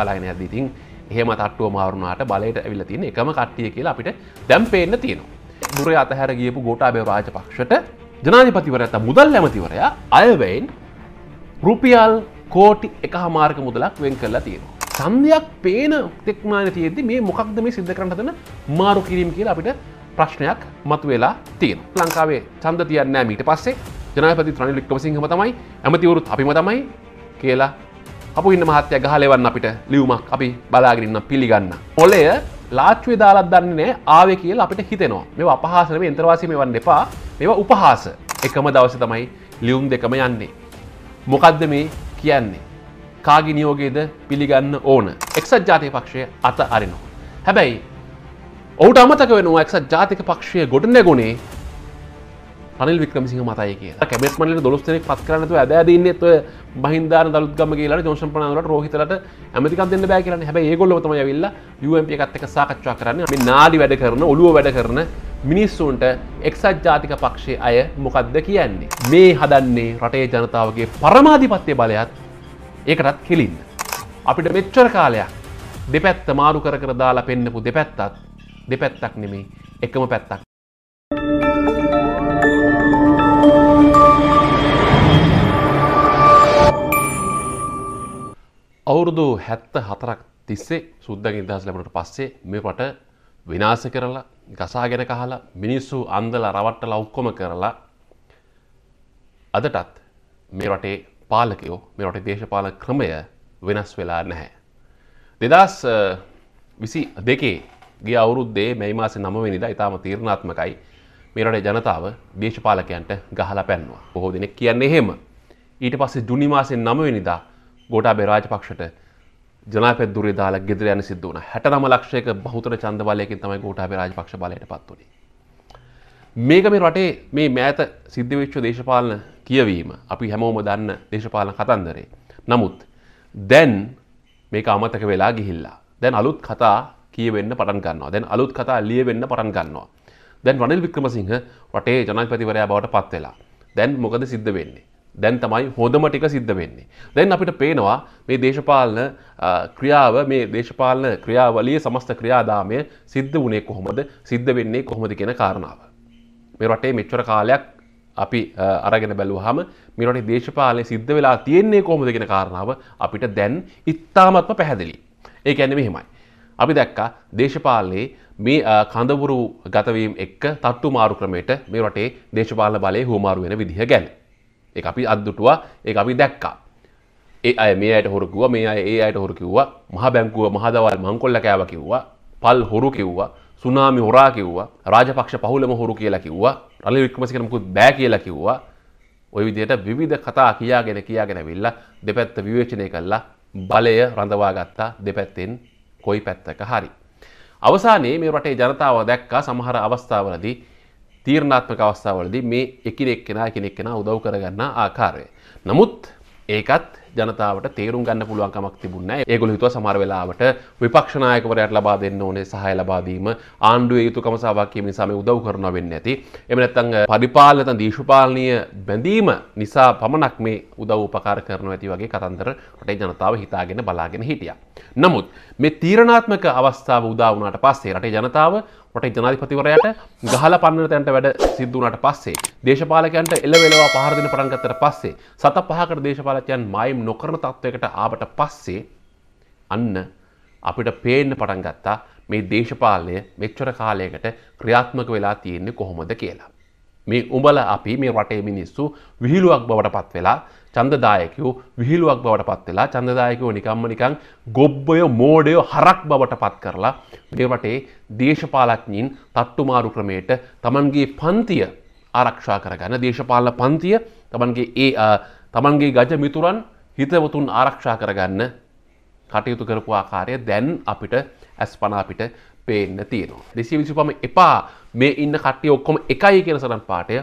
බලාගෙන ඇද ඉතින් හෙම තට්ටුව මාරුණාට බලයට ඇවිල තියෙන එකම කට්ටිය කියලා අපිට දැම්පේන්න තියෙනවා දුර අතහැර ගියපු ගෝටාබේ රාජ පක්ෂට ජනාධිපතිවරඇත මුදල් ඇමතිවරයා අයවයින් රුපියල් කෝටි එක හමාර්ක මුදලක් වෙන් කරලා තියෙනවා. සන්ධයක් පේන තෙක්මාන තියද මේ මොකක්ද මේ සිද්ධ කරටදන මාරු කිරීම කියලා අපිට ප්‍රශ්නයක් මතු වෙලා තියෙන ලංකාවේ චන්ද තියන්නෑ මීට පස්සේ ජනපති ත්‍රණ ලික්කම සිංහම තමයි ඇමතිවරුත් අපිම තමයි කියලා අපු ඉන්න මහත්ය ගහලෙවන්න අපිට ලියුමක් අපි බලාගෙනන්න පිළිගන්න. ඔොලය ලාච්වේ දාලත් දන්නේ ආවේ කියල අපිට හිතෙනවා මෙ අපහාසනම එන්ත්‍රවාසීම වන්න එපා මෙවා උපහාස එකම දවස තමයි ලියුම් දෙකම යන්නේ. මොකද්ද මේ කියන්නේ. කාගි නියෝගේද පිළිගන්න ඕන එක්සත් ජාතිය පක්ෂය අත අරිනවා. හැබැයි ඔවුට අමතක වෙනවා එක්සත් ජාතික පක්ෂය ගොඩ නැගුණේ අනිල් වික්‍රමසිංහ මතයි කිය කැබෙත්මට දොස්තනෙක් පත් කරනතු ඇදන්නත් බහින්දා දල්ගම කියලා ජෝෂන් පනාවට රෝහිතලට ඇමතික දෙන්න බෑ කරන්න හැබ ඒගොල්ලොතම ඇවිල්ල යුම්ප එකත්තක සාකච්ඡා කරන්න නාඩි වැඩ කරන ඔලුව වැඩ කරන මිනිස්සුන්ට එක්සත් ජාතික පක්ෂය අය මොකක්ද කියන්නේ. මේ හදන්නේ රටේ ජනතාවගේ පරමාධිපත්ය බලයත් ඒකටත් කෙලින්ද. අපිට මෙච්චර කාලයක් දෙපැත්ත මාරු කර කර දාලා පෙන්න්නපු දෙපැත්තත් දෙපැත්තක් නෙමේ එකම පැත්තක්. අවුරුදු හැත්ත හතරක් තිස්සේ සුද්දගෙන් ඉදහස් ලැබුණට පස්සේ මේ පට විනාස කරලා ගසාගෙන කහලා මිනිස්සු අන්දලා රවට්ටලා ඔක්කොම කරලා අදටත් මේ රටේ පාලකයෝ මේ රටේ දේශපාලන ක්‍රමය වෙනස් වෙලා නැහැ. දෙදස් විසි දෙකේ ගේ අවුරුද්දේ මේ මාස නමවෙනිදා ඉතාම තීරණාත්මකයි මේ රටේ ජනතාව දේශපාලකයන්ට ගහලා පැන්නවා. බොහෝ දෙනෙක් කියන්නේ එහෙම. ඊට පස්සේ ජුනි මාසේ නමවෙනිදා ගෝටාබේ රාජපක්ෂට ජනප දුර දාල ගෙදර යන සිද වන හැටනම ලක්ෂයක බහතර චන්දබලයකින් තමයි ගෝටාබේ රාජපක්ෂ බලයට පත්වනි. මේක මේ රටේ මේ මෑත සිද්ධවිච්ච දේශපාලන කියවීම අපි හැමෝම දන්න දේශපාලන කතන්දරේ. නමුත් දැන් මේක අමතක වෙලා ගිහිල්ලා. දැන් අලුත් කතා කියවෙන්න පටන් ගන්නවා දැන් අලුත් කතා ලියවෙන්න පටන් ගන්නවා. දැන් රනිල් වික්‍රමසිංහ රටේ ජනාධිපතිවරයා බවට පත්වෙලා. දැන් මොකද සිද්ධ වෙන්නේ. දැන් තමයි හොඳම ටික සිද්ධ වෙන්නේ. දැන් අපිට පේනවා මේ දේශපාලන ක්‍රියාව මේ දේශපාලන ක්‍රියාවලිය සමස්ත ක්‍රියාදාමය සිද්ධ වුණේ කොහොමද සිද්ධ වෙන්නේ කොහොමද කියන කාරණාව. මේ රටේ මෙච්චර කාලයක් අපි අරගෙන බැලුවහම මේ රටේ දේශපාලනය සිද්ධ වෙලා තියෙන්නේ කොහොමද කියන කාරණාව අපිට දැන් ඉතාමත්ම පැහැදිලි. ඒ කියන්නේ මෙහෙමයි. අපි දැක්කා දේශපාලනයේ මේ කඳවුරු ගතවීම එක්ක තට්ටු මාරු ක්‍රමයට මේ රටේ දේශපාලන බලය හුවමාරු වෙන විදිහ ගැන. ඒ අපි අදදුටුවා ඒ අපි දැක්කා. ඒ අය මේ අයට හොරකුව මේ අය ඒ අයට හොර කිව්වා මහ බැංකුව මහදවල් මංකොල්ල කෑව කිව්වා පල් හොරු කිව්වා සුනාමි හොරා කිව්වා රාජපක්ෂ පහුලම හොරු කියලා කිව්වා රනිල් වික්‍රමසිංහ මුකුත් බෑ කියලා කිව්වා ওই විදිහට විවිධ කතා කියාගෙන කියාගෙන ඇවිල්ලා දෙපැත්ත විවේචනය කළා බලය රඳවා ගත්තා දෙපැත්තෙන් කොයි පැත්තක හරි අවසානයේ මේ රටේ ජනතාව දැක්කා සමහර අවස්ථාවලදී තීරණාත්මක අවස්ථාවලදී මේ එකිනෙක් කෙනා කෙනෙක් කෙනා උදව් කරගන්න ආකාරය. නමුත් ඒකත් ජනතාවට තේරුම් ගන්න පුළුවන්කමක් තිබුණ ඒගොල හිතුව සමර වෙලාවට විපක්ෂනායකවරයට ලබා දෙන්න ඕනේ සහය ලබාදීම ආණ්ඩුවේ යුතුකම සාවාකීම නිසාම උදව් කරන වෙන්න ඇති එමනැත්තං පරිපාලත දේශපාලනය බැඳීම නිසා පමණක් මේ උදව් උපකාර කරන ඇති වගේ කතන්දර රටේ ජනතාව හිතාගෙන බලාගෙන හිටියා. නමුත් මේ තීරණාත්මක අවස්ථාව උදා වුණාට පස්සේ රටේ ජනතාව රටේ ජනාධිපතිවරයාට ගහලා පන්නන තැනට වැඩ සිද්ධ වුණාට පස්සේ දේශපාලකයන්ට එළවෙලවා පහර දෙන පටන් ගත්තට පස්සේ සත පහකට දේශපාලකයන් මායිම් නොකරන තත්වයකට ආවට පස්සේ අන්න අපිට පේන්න පටන් ගත්තා මේ දේශපාලනය මෙච්චර කාලයකට ක්‍රියාත්මක වෙලා තියෙන්නේ කොහොමද කියලා. මේ උඹල අපි මේ රටේ මිනිස්සු විහිළුවක් බවට පත් වෙලා චන්දදායකයෝ විහිළුවක් බවට පත් වෙලා චන්දදායකයෝ නිකම්ම නිකං ගොබ්බය මෝඩය හරක් බවට පත් කරලා මේ වටේ දේශපාලඥයින් තට්ටුමාරු ක්‍රමයට තමන්ගේ පන්තිය ආරක්ෂා කරගන්න දේශපාලන පන්තිය තමන්ගේ ඒ තමන්ගේ ගජ මිතුරන් හිතවතුන් ආරක්ෂා කරගන්න කටයුතු කරපු ආකාරය දැන් අපිට ඇස් පනාපිට පේන්න තියෙනවා. දෙසි විසිපම එපා මේ ඉන්න කට්ටිය ඔක්කොම එකයි කියන සරන් පාටය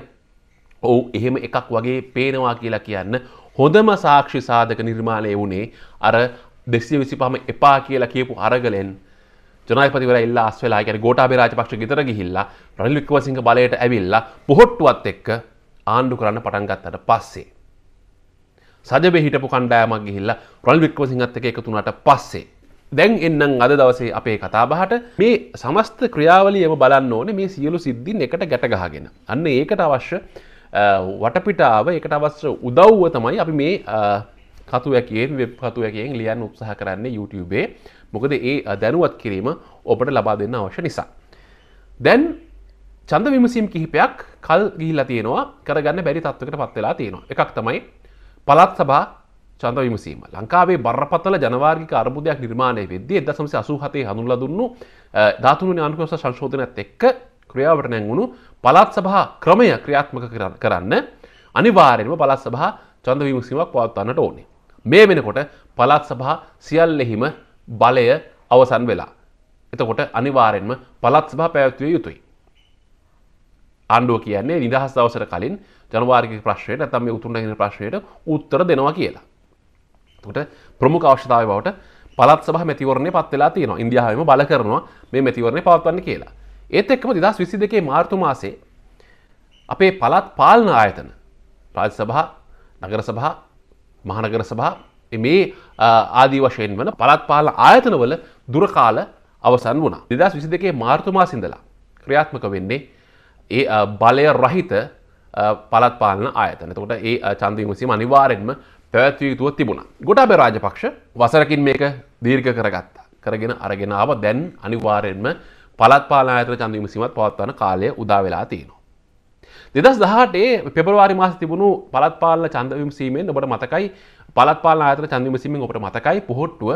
ඔවු එහෙම එකක් වගේ පේනවා කියලා කියන්න හොඳම සාක්ෂි සාධක නිර්මාණය වුණේ අර දෙසිය විසිපහම එපා කියලා කියපු අරගලෙන් ජනාධිපතිවරයා ඉල්ලා අස් වෙලා කියන්නේ ගෝඨාභය රාජපක්ෂ ගෙදර ගිහිල්ලා රනිල් වික්‍රමසිංහ බලයට ඇවිල්ලා පොහොට්ටුවත් එක්ක ආණ්ඩු කරන්න පටන් ගත්තට පස්සේ සජබේ හිටපු කණ්ඩායමක් ගිහිල්ලා රනිල් වික්‍රමසිංහත් එක්ක එකතු වුණාට පස්සේ දැන් එන්නම් අද දවසේ අපේ කතාබහට මේ සමස්ත ක්‍රියාවලියම බලන්න ඕනේ මේ සියලු සිද්ධීන් එකට ගැටගහගෙන. අන්න ඒකට අවශ්‍ය වටපිටාව එකට අවශ්‍ය උදව්ව තමයි අපි මේ කතුවැකෙන් වෙබ් කතුවැකෙන් ලියන් උත්සාහ කරන්නේ YouTubeේ මොකද ඒ දැනුවත් කිරීම ඔබට ලබා දෙන්න අවශ්‍ය නිසා. දැන් චන්ද විමසීම් කිහිපයක් කල් ගිහිල්ලා තියෙනවා කරගන්න බැරි තත්වකට පත් වෙලා තියෙනවා. එකක් තමයි පළාත් සභා චන්ද විමසීම. ලංකාවේ බරපතල ජනවාර්ගික අර්බුදයක් නිර්මාණය වෙද්දී 1987 හඳුන්වලා දුන්නු 13 වෙනි ආණ්ඩුක්‍රම සංශෝධනයත් එක්ක ක්‍රියාවට නැංගුණු පළත් සභා ක්‍රමය ක්‍රියාත්මක කරන්න අනිවාරයෙන්ම පළත් සභා චන්ද විමසීමක් පවත්වන්නට ඕනේ. මේ වෙනකොට පළත් සභා සියල්ලෙහිම බලය අවසන් වෙලා. එතකොට අනිවාරයෙන්ම පළත් සභා පැවැත්විය යුතුයි. ආණ්ඩුව කියන්නේ නිදහස් දවසට කලින් ජනවාර්ගික ප්‍රශ්නයට නැත්නම් මේ උතුම් නැගෙන ප්‍රශ්නයට උත්තර දෙනවා කියලා. එතකොට ප්‍රමුඛ අවශ්‍යතාවය බවට පළත් සභා මැතිවරණය පත් වෙලා තියෙනවා. ඉන්දියාවෙම බල කරනවා මේ මැතිවරණය පවත්වන්න කියලා. ඒත් එක්කම දෙදස් විසි දෙකේ මාර්තු මාසේ අපේ පළත් පාලන ආයතන රාජ සභා නගර සභා මහනගර සභා මේ ආදී වශයෙන් වන පළත් පාල ආයතනවල දුරකාල අවසන් වුණා දෙදස් විසි දෙකේ මාර්තුමාසිඳලා ක්‍රියාත්මක වෙන්නේ ඒ බලය රහිත පළත් පාලන ආයතන තකොට ඒ චන්දීමසීම අනිවාරෙන්ම පැවැත්වී යුතුව තිබුණා ගොටාබේ රාජපක්ෂ වසරකින් මේක දීර්ඝ කරගත්තා කරගෙන අරගෙනාව දැන් අනිවාරෙන්ම පළත් පාලනායතන ඡන්ද විමසීමත් පවත්වන කාලය උදා වෙලා තියෙනවා. 2018 පෙබරවාරි මාසයේ තිබුණු පළත් පාලන ඡන්ද විමසීමෙන් ඔබට මතකයි පළත් පාලන ආයතන ඡන්ද විමසීමෙන් ඔබට මතකයි පොහොට්ටුව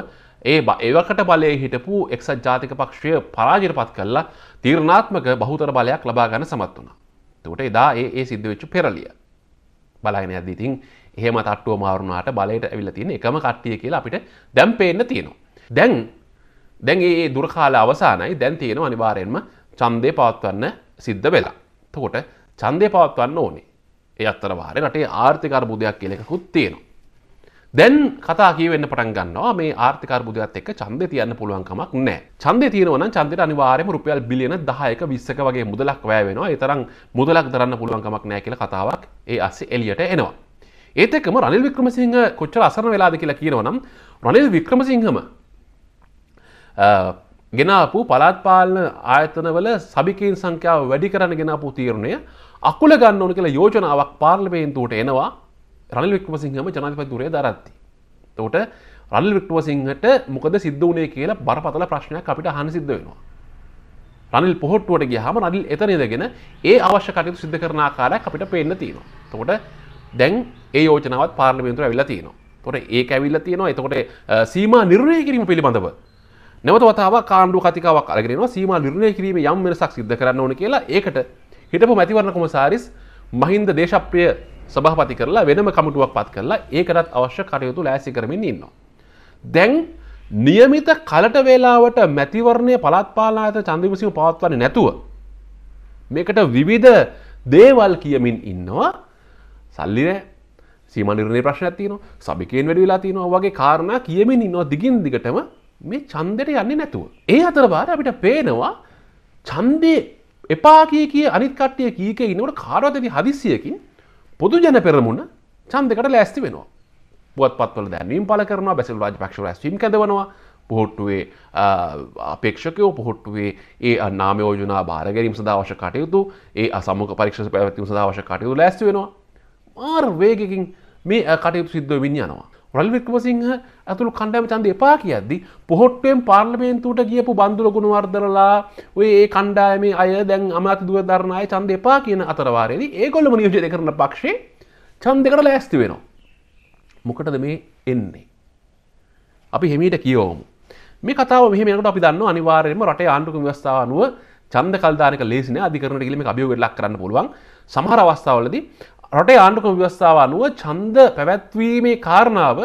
ඒ ඒවකට බලයේ හිටපු එක්සත් ජාතික පක්ෂය පරාජයටපත් කරලා තීරණාත්මක බහුතර බලයක් ලබා ගන්න සමත් වුණා. එතකොට එදා ඒ ඒ සිද්ධ වෙච්ච පෙරලිය. බලගෙන යද්දී ඉතින් එහෙම තට්ටුව මාරුණාට බලයට ඇවිල්ලා තියෙන එකම කට්ටිය කියලා අපිට දැන් පේන්න තියෙනවා. දැන් දැන් ඒ දුරකාල අවසානයි දැන් තියෙන අනිවාරයෙන්ම චන්දය පවත්වන්න සිද්ධ වෙලා. තකොට චන්දය පවත්වන්න ඕනේ ඒ අත්තර වාරය රටේ ආර්ථිකර්බුදයක් කියලෙකුත් තියෙනවා. දැන් කතා කියවෙන්න පටන් ගන්නවා මේ ආර්ථිකර්බුදයක් එක්ක චන්දය තියන්න පුළුවන්කමක් නෑ චන්දය තියෙනවන චන්දයට අනිවාර්යම රුපියල් බිලියන දහයක විස්සක වගේ මුදලක් වැය වෙනවා ඒතරම් මුදලක් දරන්න පුළුවන්කමක් නෑ කියලා කතාවක් ඒ අස්සේ එලියට එනවා. ඒතකම රනිල් වික්‍රමසිංහ කොච්චර අසරණ වෙලාද කියලා කියනවනම් රනිල් වික්‍රමසිංහම ගෙනාපු පලාත්පාලන ආයතනවල සබිකීන් සංඛ්‍යාව වැඩි කරන්න ගෙනාපු තීරණය අකුල ගන්න ඕන කියලා යෝජනාවක් පාර්ලිමේන්තුවට එනවා රනිල් වික්‍රමසිංහම ජනාධිපතිවරය දරද්දී. එතකොට රනිල් වික්‍රමසිංහට මොකද සිද්ධ වුණේ කියලා බරපතල ප්‍රශ්නයක් අපිට අහන්න සිද්ධ වෙනවා. රනිල් පොහොට්ටුවට ගියාම රනිල් එතන ඉඳගෙන ඒ අවශ්‍ය කටයුතු සිද්ධ කරන ආකාරයක් අපිට පේන්න තියෙනවා. එතකොට දැන් ඒ යෝජනාවත් පාර්ලිමේන්තුවට ඇවිල්ලා තියෙනවා. එතකොට ඒක ඇවිල්ලා තියෙනවා. එතකොට සීමා නිර්ණය කිරීම පිළිබඳව නැවතවතාව කාණ්ඩු කතිකාවක් අරගෙනවා සීම නිර්ණය කිරීම යම් වෙනසක් සිද්ධ කරන්න ඕන කියලා ඒකට හිටපු මැතිවරණ කොමසාරිස් මහින්ද දේශප්‍රිය සභාපති කරලා වෙනම කමිටුවක් පත් කරලා ඒකටත් අවශ්‍ය කටයුතු ලෑසි කරමින් ඉන්නවා. දැන් නියමිත කලට වේලාවට මැතිවරණය පළත්පාලන ආයතන චන්දවිමසීම පවත්වන්නේ නැතුව මේකට විවිධ දේවල් කියමින් ඉන්නවා සල්ලි නැහැ සීමා නිර්ණය ප්‍රශ්නයක් තියෙනවා සබිකේන් වැඩි වෙලා තියෙනවා වගේ කාරණා කියමින් ඉන්නවා දිගින් දිගටම මේ චන්දෙට යන්නේ නැතුව. ඒ අතර බාර අපිට පේනවා චන්දය එපා කිය කිය අනිත් කට්ටිය කීක ඉන්නවට කාරවතති හදිසියකින් පොදු ජන පෙරමුණ චන්දකට ලෑස්ති වෙනවා. පුවත් පත්වල දැන්වීම් පල කරනවා බැසල් රාජ පක්ෂ ලැස්වීම් කැදවනවා පොහොට්ටුවේ අපේක්ෂකයෝ පොහොට්ටුවේ ඒ අනාමයෝජනා භාරගැරීම සදාවශ කටයුතු ඒ අසමක පරීක්ෂ පැවැත්වීම සදාවශ කටයුතු ලැස්ති වෙනවා මාර් වේගකින් මේ කටයුතු සිද්ධ විඤ්ඥානවා රල් වික්‍රමසිංහ ඇතුළු කණ්ඩෑම ඡන්ද එපා කියද්දි පොහොට්ටුවෙන් පාර්ලිමේන්තුවට ගියපු බන්දුල ගුණවර්ධනලා ඔය ඒ කණ්ඩායමේ අය දැන් අමාත්‍ය දුරදරණ අය ඡන්ද එපා කියන අතරවාරයේදී ඒගොල්ලෝම නියෝජනය කරන පක්ෂේ ඡන්දයකට ලෑස්ති වෙනවා. මොකටද මේ එන්නේ? අපි හිමීට කියවමු. මේ කතාව මෙහෙම යනකොට අපි දන්නවා අනිවාර්යයෙන්ම රටේ ආණ්ඩුක්‍රම ව්‍යවස්ථාව අනුව ඡන්ද කල්දානක ලේසි නෑ අධිකරණයට ගිහින් මේක අභියෝගයක් ලක් කරන්න පුළුවන්. සමහර අවස්ථාවලදී රටේ ආණ්ඩුකම ව්‍යවස්ථාව අනුව චන්ද පැවැත්වීමේ කාරණාව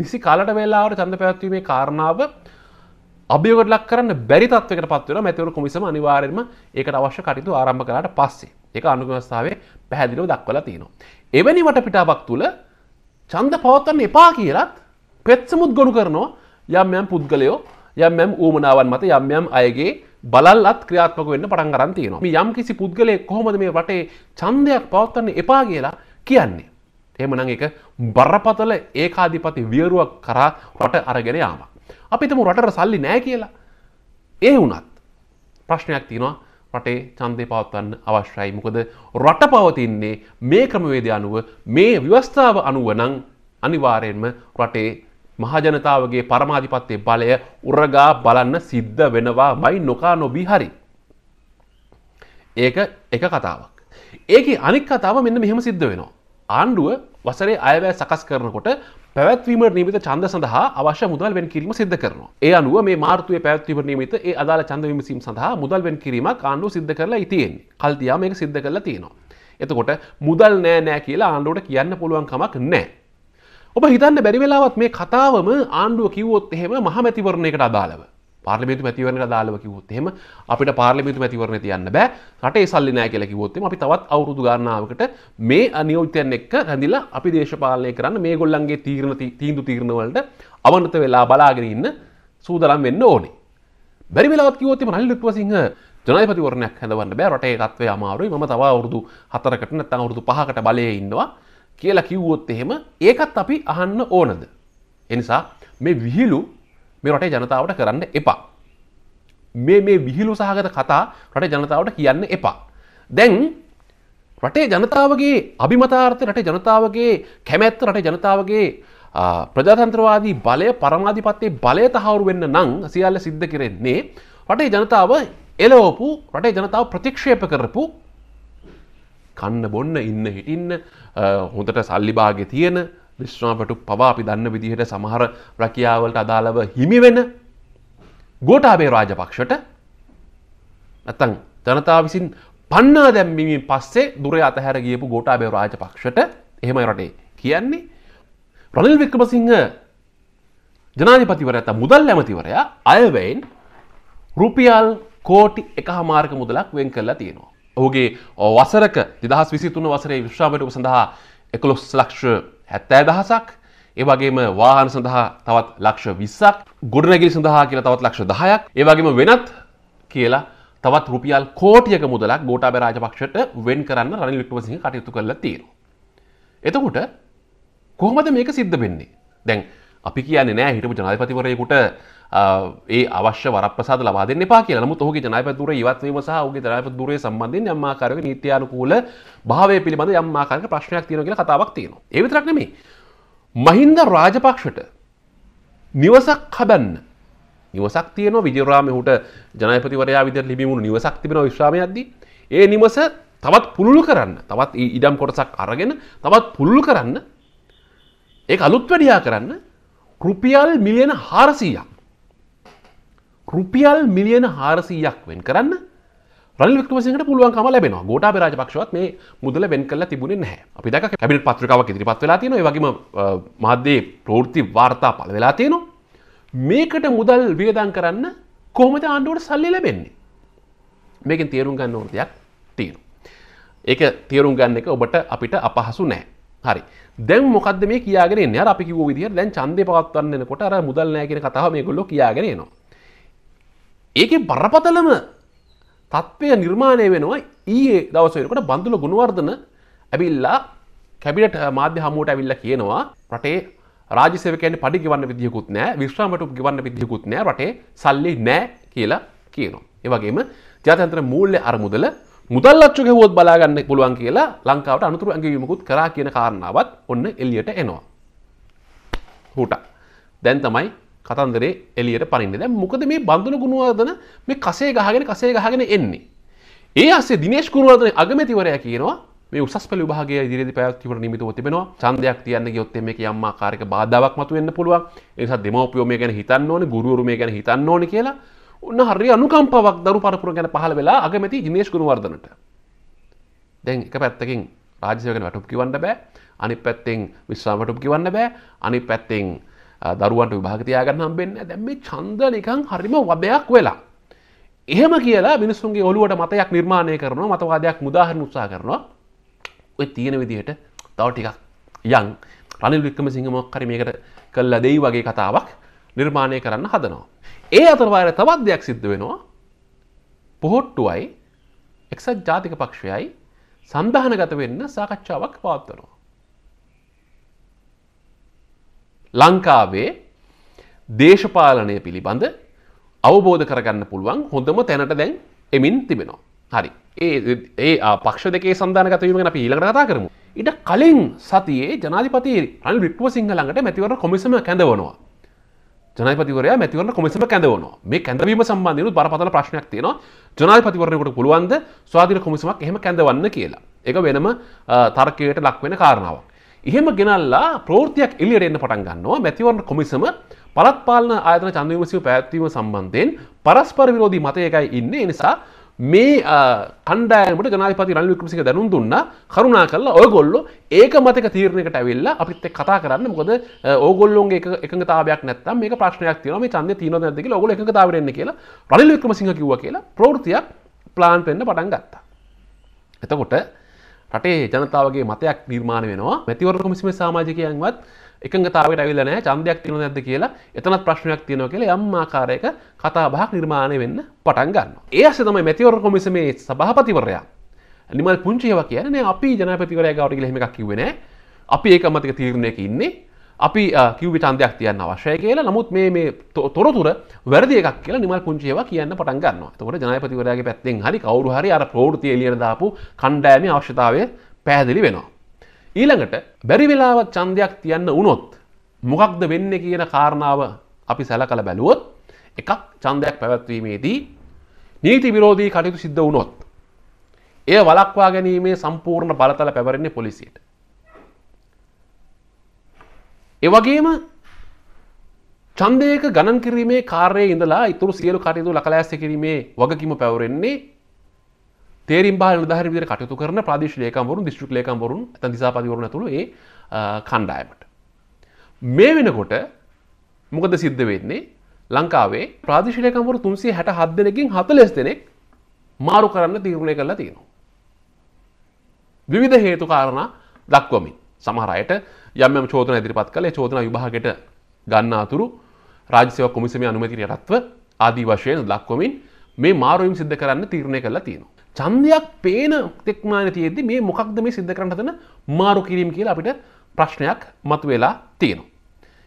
නිසි කාලට වෙලාවට චන්ද පැවැත්වීමේ කාරණාව අභියෝගට ලක් කරන්න බැරි තත්වයකට පත් වෙනවා මැතිවරු කොමිසම අනිවාර්යයෙන්ම ඒකට අවශ්‍ය කටයුතු ආරම්භ කළාට පස්සේ ඒක ආණ්ඩුකම ව්‍යවස්ථාවේ පැහැදිලිව දක්වලා තියෙනවා එවැනි වටපිටාවක් තුල චන්ද පවත්වන්න එපා කියලත් පෙත්සමුත් ගොනු කරනවා යම් යම් පුද්ගලයෝ යම් යම් ඌමනාවන් මත යම් යම් අයගේ බලල්ලත් ක්‍රියාත්මක වෙන්න පටන් ගන්න තියෙනවා. මේ යම්කිසි පුද්ගලයෙක් කොහොමද මේ රටේ ඡන්දයක් පවත්වන්න එපා කියලා කියන්නේ? එහෙමනම් ඒක බරපතල ඒකාධිපති වියරුවක් කරා රට අරගෙන යාම. අපි හිතමු රටට සල්ලි නැහැ කියලා. ඒ වුණත් ප්‍රශ්නයක් තියෙනවා රටේ ඡන්දය පවත්වන්න අවශ්‍යයි. මොකද රට පවතින්නේ මේ ක්‍රමවේදය අනුව මේ ව්‍යවස්ථාව අනුව නම් අනිවාර්යයෙන්ම රටේ මහජනතාවගේ පරමාධිපත්‍යයේ බලය උරගා බලන්න සිද්ධ වෙනවා මයි නොකා නොබී හරි. ඒක එක කතාවක්. ඒක අනික් කතාව මෙන්න මෙහෙම සිද්ධ වෙනවා. ආණ්ඩුව වසරේ අයවැය සකස් කරනකොට පැවැත්වීමට නීමිත ඡන්ද සඳහා අවශ්‍ය මුදල් වෙන් කිරීම සිද්ධ කරනවා. ඒ අනුව මේ මාර්තුවේ පැවැත්වීමට නීමිත ඒ අදාළ ඡන්ද විමසීම සඳහා මුදල් වෙන් කිරීමක් ආණ්ඩුව සිද්ධ කරලා තියෙන්නේ. කල්තියා මේක සිද්ධ කරලා තියෙනවා. එතකොට මුදල් නෑ නෑ කියලා ආණ්ඩුවට කියන්න පුළුවන් කමක් නැහැ. ඔබ හිතන්න බැරිවෙලාවත් මේ කතාවම ආණ්ඩුව කිවොත් එහෙම මහමැතිවරණයකට අදාළව පාර්ලිමේතු මැතිවරණ දාලව කිවොත් එහෙම අපිට පාර්ලිමේතු මැතිවරණ තියන්න බෑ රටේ සල්ලි නෑ කියලා කිව්වොත් අපි තවත් අවුරුදු ගණනාවකට මේ අනියෝජිතයන් එක්ක රැඳිලා අපි දේශපාලනය කරන්න මේගොල්ලන්ගේ තීරණ තීන්දුව තීරණ වලට අවනත වෙලා බලාගෙන ඉන්න සූදානම් වෙන්න ඕනේ. බැරි වෙලාවත් කිව්වොත් එහෙම රනිල් වික්‍රමසිංහ ජනාධිපතිවරණයක් හැදවන්න බෑ රටේ තත්ත්වය අමාරුයි මම තව අවුරුදු 4කට නැත්නම් අවුරුදු 5කට බලයේ ඉන්නවා කියලා කිව්වොත් එහෙම ඒකත් අපි අහන්න ඕනද. එනිසා මේ විහිලු මේ රටේ ජනතාවට කරන්න එපා. මේ මේ විහිලු සහගත කතා රටේ ජනතාවට කියන්න එපා. දැන් රටේ ජනතාවගේ අභිමතාර්ථය රටේ ජනතාවගේ කැමැත්ත රටේ ජනතාවගේ ප්‍රජාතන්ත්‍රවාදී බලය පරමාධිපත්තේ බලය තහවුරු වෙන්න නම් සියල්ල සිද්ධ කරෙන්නේ රටේ ජනතාව එලවපු රටේ ජනතාව ප්‍රතික්ෂේප කරපු කන්න බොන්න ඉන්න හිටින්න හොඳට සල්ලිභාගෙ තියෙන විශ්වාපටු පවා අපි දන්න විදිහට සමහර රැකියාවලට අදාළව හිමි වෙන ගෝටාබේ රාජපක්ෂට නැත්තං ජනතාව විසින් පන්නා දැම්මිමින් පස්සේ දුරේ අතහැර ගියපු ගෝටාබේ රාජපක්ෂට එහෙමයි රටේ කියන්නේ රනිල් වික්‍රමසිංහ ජනාධිපතිවරයා මුදල් ඇමතිවරයා අයවැයින් රුපියල් කෝටි එකහමාරක මුදලක් වෙන් කරලා තියෙනවා ඔහුගේ වසරක දෙදහස් විසිතුන වසරේ විශ්‍රාමයටම සඳහා එකොළොස් ලක්ෂ හැත්තෑ දහසක් ඒවගේම වාහන සඳහා තවත් ලක්ෂ විස්සක් ගොඩනැගිලි සඳහා කියලා තවත් ලක්ෂ දහයක් ඒවගේම වෙනත් කියලා තවත් රුපියල් කෝටියක මුදලක් ගෝටාබේ රාජපක්ෂට වෙන් කරන්න රනිල් වික්‍රමසිංහ කටයුතු කළා තියෙනවා. එතකොට කොහොමද මේක සිද්ධ වෙන්නේ? දැන් අපි කියන්නේ නෑ හිටපු ජනාධිපතිවරයෙකුට ඒ අවශ්‍ය වරප්‍රසාද ලබා දෙන්න එපා කියලා. නමුත් ඔහුගේ ජනාධිපතිතුමා ඉවත්වීම සහ ඔහුගේ ජනාධිපතිතුමාගේ සම්බන්ධයෙන් යම් ආකාරයක නීත්‍යානුකූල භාවය පිළිබඳ යම් ආකාරයක ප්‍රශ්නයක් තියෙනවා කියලා කතාවක් තියෙනවා. ඒ විතරක් නෙමෙයි. මහින්ද රාජපක්ෂට නිවසක් හදන්න නිවසක් තියෙනවා විජේරාම ඔහුට ජනාධිපතිවරයා විදිහට ලිබිමුණු නිවසක් තිබෙනවා විශ්‍රාමයක්දී. ඒ නිවස තවත් පුළුල් කරන්න. තවත් ඉඩම් කොටසක් අරගෙන තවත් පුළුල් කරන්න. ඒක අලුත් වැඩියා කරන්න රුපියල් මිලියන 400ක් රුපියල් මිලියන හාරසීයක් වෙන් කරන්න රල් වික්‍රමසිංහට පුළුවන්කම ලැබෙනවා ගෝඨාභය රාජපක්ෂවත් මේ මුදල වෙන් කරලා තිබුණේ නැහැ. අපි දැක්ක කැබිනට් පත්‍රිකාවක් ඉදිරිපත් වෙලා තියෙනවා. ඒ වගේම මාධ්‍යයේ ප්‍රවෘත්ති වාර්තා පළ වෙලා තියෙනවා. මේකට මුදල් වියදම් කරන්න කොහොමද ආණ්ඩුවට සල්ලි ලැබෙන්නේ? මේකෙන් තේරුම් ගන්න ඕන දෙයක් තියෙනවා. ඒක තේරුම් ගන්න එක ඔබට අපිට අපහසු නෑ. හරි. දැන් මොකද්ද මේ කියාගෙන ඉන්නේ? අර අපි කිව්ව විදිහට දැන් ඡන්දේ පවත්වන්න එනකොට අර මුදල් නෑ කියන කතාව මේගොල්ලෝ කියාගෙන එනවා. ඒක බරපතලම තත්ත්වය නිර්මාණය වෙනවා ඒ දවසකට බඳුල ගුණවර්ධන ඇවිල්ලා කැබිට මාධ්‍ය හමුවට ඇවිල්ල කියනවා රටේ රාජසවකන පඩි ගවන්න විදිියකුත් නෑ විශ්‍රාමට ගවන්න විදිියකුත් නෑ රටේ සල්ලි නෑ කියලා කියනවා. ඒවගේම ජාතන්ත්‍ර මූල්ලය අරමුදල මුදල්ලච්චක හෝත් බලාගන්න පුළුවන් කියලා ලංකාවට අනුතුර ඇඟවීමකුත් කරා කියන කාරණාවත් ඔන්න එල්ලියට එනවා. හට දැන් තමයි කතන්දරේ එලියට පනින්න දැන් මොකද මේ බඳුන ගුණවර්ධන මේ කසේ ගහගෙන කසේ ගහගෙන එන්නේ ඒ අස්සේ දිනේෂ් ගුණවර්ධන අගමැතිවරයා කියනවා මේ උසස් පෙළ විභාගයේ ඉදිරියේදී පැවැත්වීමට නියමිතව තිබෙනවා. ඡන්දයක් තියන්න ගියොත් මේකේ යම්මාකාරයක බාධාවක් මතුවෙන්න පුළුවන්. ඒ නිසා දෙමව්පියෝ මේ ගැන හිතන්න ඕනේ, ගුරුවරු මේ ගැන හිතන්න ඕනේ කියලා ඔන්න හරිය අනුකම්පාවක් දරු පරපුර ගැන පහළ වෙලා අගමැති දිනේෂ් ගුණවර්ධනට. දැන් එක පැත්තකින් රාජ්‍ය සේවකන වැටුප් කිවන්න බෑ. අනිත් පැත්තෙන් විශ්‍රාම වැටුප් කිවන්න බෑ. අනිත් පැත්තෙන් දරුවන්ට විභාගතියාගන්න හම්බෙන්න දැම් මේ චන්ද නිකං හරිම වදයක් වෙලා. එහෙම කියලා මිනිස්සුන්ගේ ඔලුවට මතයක් නිර්මාණය කරන මතවාදයක් මුදාහරන උත්සා කරනවා ඔය තියෙන විදිහට තව ටිකක් යන් රනිල් වික්කම සිංහමක් කරි මේකට කල්ල දෙයි වගේ කතාවක් නිර්මාණය කරන්න හදනවා. ඒ අතරවාර තවත් දෙයක් සිද්ධ වෙනවා පොහොට්ටුවයි එක්සත් ජාතික පක්ෂයයි සන්ධානගත වෙන්න සාකච්ඡාවක් පවත්වනවා. ලංකාවේ දේශපාලනය පිළිබඳ අවබෝධ කරගන්න පුළුවන් හොඳම තැනට දැන් එමින් තිබෙනවා. හරි ඒ ඒ පක්ෂ දෙකේ සන්ධානගතවීම ගැන පීලකට කතා කරමු. ඉට කලින් සතියේ ජනාධිපති රන් වික්ව සිංහලඟට මැතිවර කොමිසම කැඳවනවා. ජනපතිවරයා මැතිවරන කොමිසම කැඳවනවා මේ කැඳවීම සම්බන්ධයනු බරපතල ප්‍රශ්නයක් තියෙනවා ජනාධිපතිවරණයකට පුළුවන්ද ස්වාධීන කොමිසමක් එහෙම කැඳවන්න කියලා. ඒක වෙනම තර්කයට ලක්වෙන කාරණාවක්. එහෙම ගෙනල්ලා ප්‍රෝෘතියක් එලියට එන්න පටන් ගන්නවා මැතිවරණ කොමිසම පළත් පාලන ආයතන ඡන්ද විමසීම පැවැත්වීම සම්බන්ධයෙන් පරස්පර විරෝධී මතයකයි ඉන්නේ ඒ නිසා මේ කණ්ඩායමට ජනාධිපති රනිල් වික්‍රමසිංහ දැනුම් දුන්නා කරුණා කරලා ඔයගොල්ලෝ ඒක මතක තීරණයකට ඇවිල්ලා අපිත් එක්ක කතා කරන්න මොකද ඕගොල්ලෝන්ගේ එකඟතාවයක් නැත්නම් මේක ප්‍රශ්නයක් තියෙනවා මේ ඡන්දේ තියෙනවද නැද්ද කියලා ඕගොල්ලෝ එකඟතාවයට එන්න කියලා රනිල් වික්‍රමසිංහ කිව්වා කියලා ප්‍රවෘත්තියක් ප්ලාන් වෙන්න පටන් ගත්තා. එතකොට රටේ ජනතාවගේ මතයක් නිර්මාණ වෙනවා මැතිවර කොමිසිමේ සමාජිකයන්වත් එකඟතාවට ඇවිල්ලා නැහැ ඡන්දයක් තියෙනවද නැද්ද කියලා එතනත් ප්‍රශ්නයක් තියෙනවා කියලා යම් ආකාරයක කතා බහක් නිර්මාණය වෙන්න පටන් ගන්නවා. ඒ අස්සේ තමයි මැතිවර කොමිසමේ සභාපතිවරයා නිමල් පුංචියව කියන්නේ අපි ජනාධිපතිවරයා ගාවට කියලා එහෙම එකක් කිව්වේ නැහැ. අපි ඒක මතක තීරණයක ඉන්නේ. අපි කිවවිටන්දයක් තියන්න අවශ්‍යය කියලා නමුත් මේ තොරතුර වැරදික් කියල නිම පුංචේව කියන්න පටන්ගන්න තොට ජනපතිවරගේ පැත්තෙන් හරි කවරු හරි අර ප්‍රෝෘතිය ලියරදාපු කණ්ඩෑම අවශ්‍යතාවය පැහැදිලි වෙනවා. ඊළඟට බැරිවෙලාවත් චන්දයක් තියන්න වනොත් මොකක්ද වෙන්න කියන කාරණාව අපි සැල කළ බැලුවොත් එකක් චන්දයක් පැවැත්වීමේදී නීති විරෝධී කටයුතු සිද්ධ වුණොත්. එය වලක්වා ගැනීමේ සම්පූර්ණ බලතල පැවරන්නේ පොලිසියට එවගේම චන්දයක ගණන් කිරීමේ කාරය ඉඳලා ඉතුරු සියලු කටයුතු ලකලෑස කිරීමේ වගකිම පැවරෙන්නේ තේරම් බාල දහර විදිර කටයුතු කරන ප්‍රදේශ ලේකම්වරුන් දිස්ත්‍රික් ලේකම්වරුන් ඇතන් දිසාපතිවරුන් ඇතුළු ඒ කණ්ඩායමට. මේ වෙනකොට මොකද සිද්ධ වෙන්නේ ලංකාවේ ප්‍රාදිශලයකම්වරු තුන්සේ හැට හත් දෙනකින් හතලෙස් දෙනෙක් මාරු කරන්න තීරුණය කරලා තියෙනවා. විවිධ හේතු කාරණ දක්වමින්. සමහරයට යම් යම් චෝදන ඉදිරිපත් කළේ චෝදනා විභාගයට ගන්නාතුරු රාජ්‍ය සේවා කොමිසමේ අනුමැතියට යටත්ව ආදී වශයෙන් දක්වමින් මේ මාරුවීම් සිද්ධ කරන්න තීරණය කරලා තියෙනවා. ඡන්දයක් පේන තෙක්මාන තියෙද්දි මේ මොකක්ද මේ සිද්ධ කරන්න හදන මාරු කිරීම කියලා අපිට ප්‍රශ්නයක් මතුවෙලා තියෙනවා.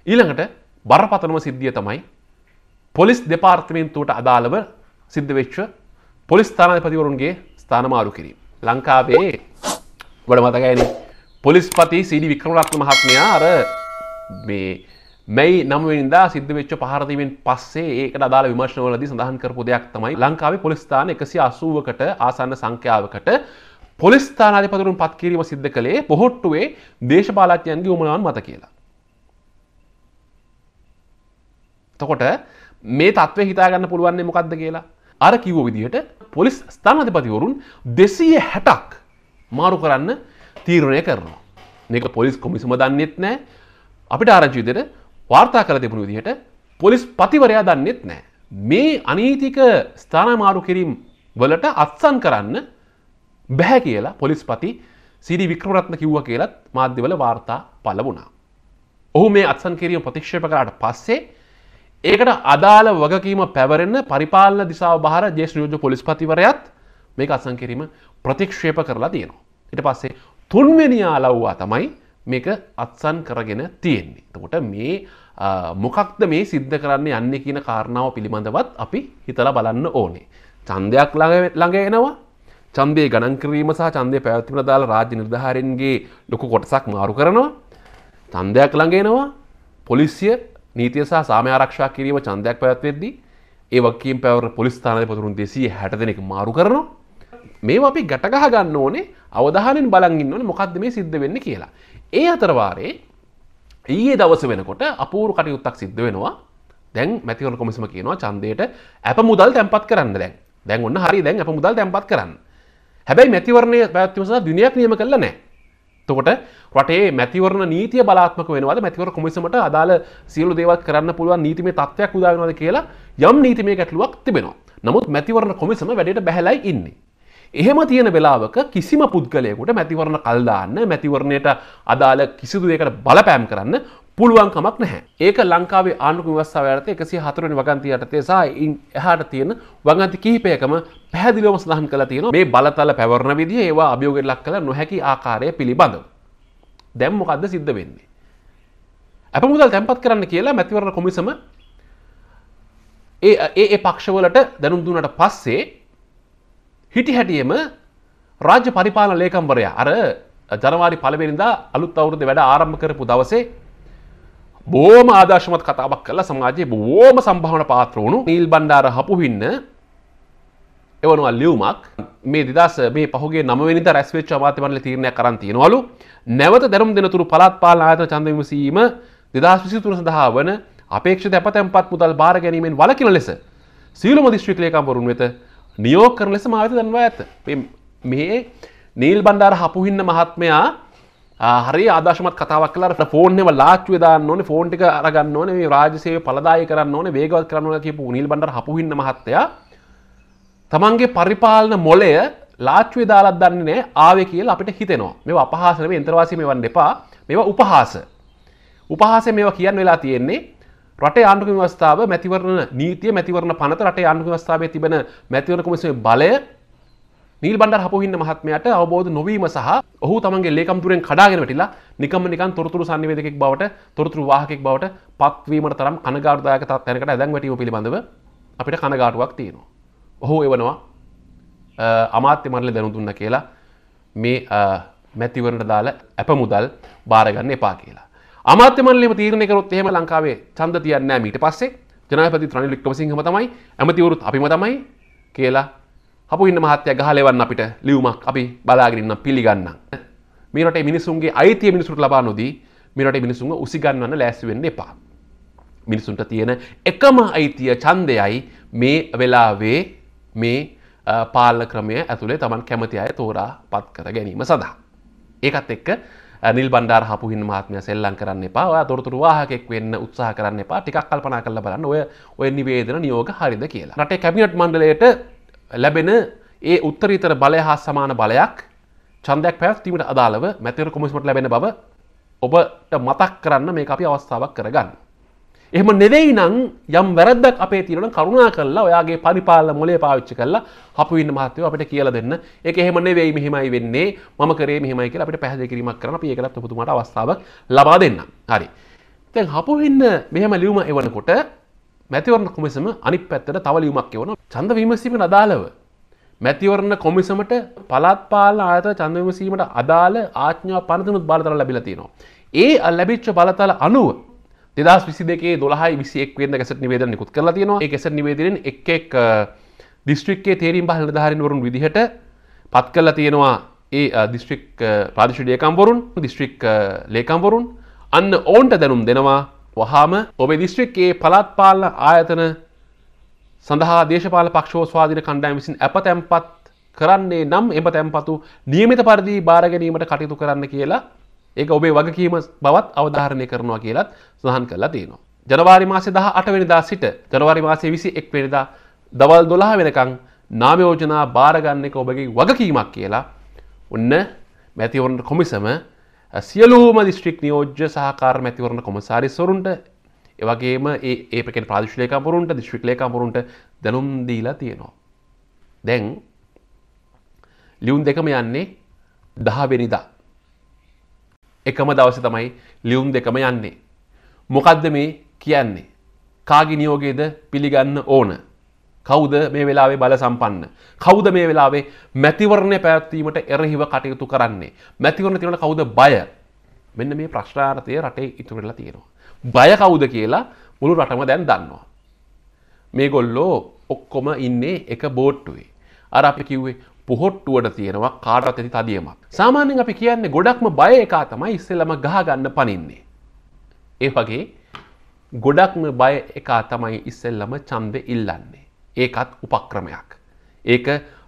ඊළඟට බරපතලම සිද්ධිය තමයි පොලිස් දෙපාර්තමේන්තුවට අදාළව සිද්ධ වෙච්ච පොලිස් ස්ථානාධිපතිවරුන්ගේ ස්ථාන මාරු කිරීම. ලංකාවේ ගොඩ මතකයිනේ පොලිස්පති සීඩි වික්‍රමරත්න මහත්මයා අර මේ මැයි නම්වෙනිදා සිද්ධ වෙච්ච පහරදීමෙන් පස්සේ ඒකට අදාළ විමර්ශනවලදී සඳහන් කරපු දෙයක් තමයි ලංකාවේ පොලිස් ස්ථාන 180කට ආසන්න සංඛ්‍යාවකට පොලිස් ස්ථානාධිපතිවරුන් පත් කිරීම සිද්ධ කළේ පොහොට්ටුවේ දේශපාලඥයන්ගේ උමනාවන් මත කියලා. එතකොට මේ තත්ත්වය හිතාගන්න පුළුවන්නේ මොකක්ද කියලා අර කිව්ව විදිහට පොලිස් ස්ථානාධිපතිවරුන් 260ක් මාරු කරන්න තීරණය කරනවා. මේක පොලිස් කොමිසම දන්නෙත් නෑ අපිට ආරංචි විදිහට වාර්තා කළ තිබුණු විදිහට පොලිස් පතිවරයා දන්නෙත් නෑ. මේ අනීතික ස්ථානමාරු කිරීම වලට අත්සන් කරන්න බැහැ කියලා පොලිස්පති සිරි වික්‍රමරත්න කිව්වා කියලත් මාධ්‍යවල වාර්තා පළ වුණා. ඔහු මේ අත්සන් කිරීම ප්‍රතික්ෂේප කරාට පස්සේ ඒකට අදාළ වගකීම පැවරෙන්න පරිපාලන දිසාව බහර ජේෂ්ඨ නියෝජ්‍ය පොලිස්පතිවරයාත් මේක අත්සන් කිරීම ප්‍රතික්ෂේප කරලා තියෙනවා. ඊට පස්සේ තුන්වෙනියා ලව්වා තමයි මේක අත්සන් කරගෙන තියෙන්නේ. එතකොට මේ මොකක්ද මේ සිද්ධ කරන්න යන්න කියන කාරණාව පිළිබඳවත් අපි හිතලා බලන්න ඕනේ. චන්දයක් ළඟ එනවා චන්දය ගණන්කිරීම සහ චන්දය පැවැත්තිමට දාලා රාජ්‍ය නිර්ධාරන්ගේ ලොකු කොටසක් මාරු කරනවා. චන්දයක් ළඟේනවා පොලිසිය නීතිය සහ සාමය ආරක්ෂා කිරීම චන්දයක් පැවැත්වෙද්දී ඒ වකීම් පැවර පොලිස්ථානය පතුරුන් දෙසී හැට දෙනෙක් මාරු කරනවා. මේ අපි ගැටගහ ගන්න ඕනේ අවධානෙන් බලන් ඉන්න ඕනේ මොකද්ද මේ සිද්ධ වෙන්නේ කියලා. ඒ අතරවාරේ ඊයේ දවස වෙනකොට අපූර්ව කටයුත්තක් සිද්ධ වෙනවා. දැන් මැතිවරණ කොමිසම කියනවා ඡන්දයට අප මුදල් තැම්පත් කරන්න දැන්. දැන් ඔන්න හරි දැන් අප මුදල් තැම්පත් කරන්න. හැබැයි මැතිවරණයේ පැවැත්වීම සඳහා දිනයක් නියම කළා නැහැ. එතකොට රටේ මැතිවරණ නීතිය බලාත්මක වෙනවාද මැතිවරණ කොමිසමට අදාළ සියලු දේවල් කරන්න පුළුවන් නීතිමය තත්ත්වයක් උදා වෙනවාද කියලා යම් නීතිමය ගැටලුවක් තිබෙනවා. නමුත් මැතිවරණ කොමිසම වැඩේට බැහැලයි ඉන්නේ. එහෙම තියෙන වෙලාවක කිසිම පුද්ගලයෙකුට මැතිවරණ කල්දාන්න මැතිවරණයට අදාළ කිසිදු දෙයකට බලපෑම් කරන්න පුළුවන්කමක් නැහැ. ඒක ලංකාවේ ආණ්ඩුක ව්‍යවස්ථාව යටතේ 104 වෙනි වගන්තිය යටතේ සහ එහාට තියෙන වගන්ති කිහිපයකම පැහැදිලිවම සඳහන් කරලා තියෙනවා මේ බලතල පැවරන විදිය ඒවා අභියෝගයට ලක් කළ නොහැකි ආකාරය පිළිබඳව. දැන් මොකද්ද සිද්ධ වෙන්නේ? අප මුදල් තැන්පත් කරන්න කියලා මැතිවරණ කොමිසම ඒ ඒ පක්ෂවලට දැනුම් දුන්නට පස්සේ හිටි හැටියම රාජ්‍ය පරිපාලන ලේකම්වරයා අර ජනවාරි පළවෙනිදා අලුත් අවුරුද්ද වැඩ ආරම්භ කරපු දවසේ බෝම ආදර්ශමත් කතාවක් කළ සමාජයේ බෝම සම්භාවන පාත්‍ර වුණු නිල් බණ්ඩාර හපුහින්න එවනවා ලියුමක් මේ දෙදස් මේ පහුගේ නමවෙනිද රැස්වෙච්ච අමාත්‍යමණ්ඩල තීරණයක් කරන් තියෙනවලු නැවත දැනුම් දෙනතුරු පළාත් පාලන ආයතන ඡන්ද විමසීම 2023 සඳහා වන අපේක්ෂිත අපතැන්පත් මුදල් බාර ගැනීමෙන් වළකින ලෙස සීලම දිස්ත්‍රික් ලේකම්වරුන් වෙත නියෝග කරන ලෙස මාවිත දන්වා ඇත. මේ නීල් බණ්ඩාර හපුහින්න මහත්මයා හරි ආදශමත් කතාවක් කලට ෆෝන්ම ලාච්ව දාන්න ඕන ෆෝන්ටික අරගන්න ඕන මේ රාජසය පලදාය කරන්න ඕන වේගවත් කරන්න කියපු නිල් බඩ හපුහින්න මහත්තයා තමන්ගේ පරිපාලන මොලය ලාච්වේ දාලත් දන්නේ නෑ ආවේ කියල අපිට හිතෙනවා මෙ අපහාසන මේ එන්ත්‍රවාසය මේ වන් දෙපා මෙවා උපහාස උපහාස මේවා කියන්න වෙලා තියෙන්නේ රට ආණ්ඩුක වස්ථාව මැතිවරණ නීතිය මැතිවරණ පනත රට ආණ්ඩුක වස්ථාවේ තිබෙන මැතිවරණ කොමිසමේ බලය නිල් බණ්ඩ හපුහින්න මහත්මයට අවබෝධ නොවීම සහ ඔහු තමන්ගේ ලේකම්තුරෙන් කඩාගෙන වැටිලා නිකම්ම නිකන් තොරතුරු සංවේදකෙක් බවට තොරතුරු වාහකෙක් බවට පත්වීමට තරම් කනගාටුදායක තත්ත්වයකට ඇදන් වැටීම පිළිබඳව අපිට කනගාටුවක් තියෙනවා. ඔහු එවනවා අමාත්‍ය මරල දැනු දුන්න කියලා මේ මැතිවරට දාලා ඇප මුදල් බාරගන්න එපා කියලා. අමාත්‍ය මණ්ඩලයම තීරණය කරොත් එහෙම ලංකාවේ ඡන්ද තියන්නේ නැහැ ඊට පස්සේ ජනාධිපති රනිල් වික්‍රමසිංහම තමයි ඇමතිවරුත් අපිම තමයි කියලා හපුහින්න මහත්තයා ගහලෙවන්න අපිට ලියුමක් අපි බලාගෙන ඉන්න පිළිගන්නම්. මේ රටේ මිනිසුන්ගේ අයිතිය මිනිසුන්ට ලබා නොදී මේ රටේ මිනිසුන්ව උසිගන්වන්න ලෑස්ති වෙන්න එපා. මිනිසුන්ට තියෙන එකම අයිතිය ඡන්දයයි මේ වෙලාවේ මේ පාලන ක්‍රමය ඇතුලේ Taman කැමති අය තෝරා පත් කර ගැනීම සඳහා. ඒකත් එක්ක නිල් බණ්ඩාර හපුහින් මහත්මය සෙල්ලම් කරන්න එපා ඔයා තොරතුරු වාහකෙක් වෙන්න උත්සාහ කරන්න එපා ටිකක් කල්පනා කරලා බලන්න ඔය ඔය නිවේදන නියෝග හරිද කියලා. රටේ කැබිනට් මණ්ඩලයට ලැබෙන ඒ උත්තරීතර බලය හා සමාන බලයක් ඡන්දයක් පැවැත්වීමට අදාළව මැතිවර කොමිසමට ලැබෙන බව ඔබට මතක් කරන්න මේක අපි අවස්ථාවක් කරගන්න. එහම නෙවෙයි නං යම් වැරදක් අපේ තිරන කරුණා කරලා ඔයාගේ පරිපාල මොලේ පාවිච්චි කරලා හපු ඉන්න මහත්තව අපට කියල දෙන්න එක එහෙම නෙවෙයි මෙහෙමයි වෙන්නේ ම කරේ මෙහමයික අපට පැහද කිරීමක් කරන පියකරත් පුතුමට අවස්ථාවක් ලබා දෙන්න හරි තැන් හපු ඉන්න මෙහම ලියුම එවනකොට මැතිවරණ කොමිසම අනිත් පැත්තට තව ලියුමක් එවන චන්ද විමසීමට අදාළව මැතිවරණ කොමිසමට පළාත් පාලන ආයතන චන්ද විමසීමට අදාළ ආඥා පනතුනුත් බලතල ලැබිලා තියෙනවා. ඒ ලැබිච්ච බලතල අනුව දෙදස් විසි දෙකේ දොලහයි විසික් වෙන්න ගැසට නිවේද නිකුත් කරලා තියෙනවා ගැසට නිවේදරෙන් එක් එක් දිස්ත්‍රික්කේ තේරීම් බහල ධාරනවරුන් විදිහට පත් කරලා තියෙනවා ඒ දිස්ත්‍රික් ප්‍රාදිශුඩියකම්වරුන් දිස්ත්‍රික් ලේකම්වරුන් අන්න ඔවුන්ට දැනුම් දෙනවා වහාම ඔබේ දිස්ත්‍රික්කේ පළත් පාලන ආයතන සඳහා දේශපාල පක්ෂෝ ස්වාධීන කණ්ඩායම් විසින් අප තැන්පත් කරන්නේ නම් එම තැන්පතු නියමිත පරිදි බාර ගැනීමට කටයුතු කරන්න කියලා ඒක ඔබේ වගකීම බවත් අවධාරණය කරනවා කියලත් සඳහන් කරලා තියෙනවා. ජනවාරි මාසේ 18 වෙනිදා සිට ජනවාරි මාසේ 21 වෙනිදා දවල් 12 වෙනකන් නාම යෝජනා බාරගන්න එක ඔබගේ වගකීමක් කියලා ඔන්න මැතිවරණ කොමිසම සියලුම දිස්ත්‍රික් නියෝජ්‍ය සහකාර මැතිවරණ කොමසාරිස්වරුන්ට එවගේම ඒ ඒපකෙන් ප්‍රාදේශීය ලේකම්වරුන්ට දිස්ත්‍රික් ලේකම්වරුන්ට දැනුම් දීලා තියෙනවා. දැන් ලියුම් දෙකම යන්නේ 10 වෙනිදා එකම දවස තමයි ලියුම් දෙකම යන්නේ. මොකද්ද මේ කියන්නේ. කාගි නියෝගේද පිළිගන්න ඕන. කවුද මේ වෙලාවේ බල සම්පන්න. කවුද මේ වෙලාවේ මැතිවරණය පැවැත්වීමට එරහිව කටයුතු කරන්නේ. මැතිවරණ තිරට කවුද බය. මෙන්න මේ ප්‍රශ්නාර්ථය රටේ ඉතුරලා තියෙනවා. බය කවුද කියලා මුළු රටම දැන් දන්නවා. මේ ගොල්ලෝ ඔක්කොම ඉන්නේ එක බෝට්ටුවේ. අර අපි කිව්වේ පොහොට්ටුවට තියෙනවා කාටත් ඇති තදියමක්. සාමාන්‍යයෙන් අපි කියන්නේ ගොඩක්ම බය එකා තමයි ඉස්සෙල්ලම ගහගන්න පනින්නේ. ඒ වගේ ගොඩක්ම බය එකා තමයි ඉස්සෙල්ලම ඡන්දෙ ඉල්ලන්නේ. ඒකත් උපක්‍රමයක්. ඒක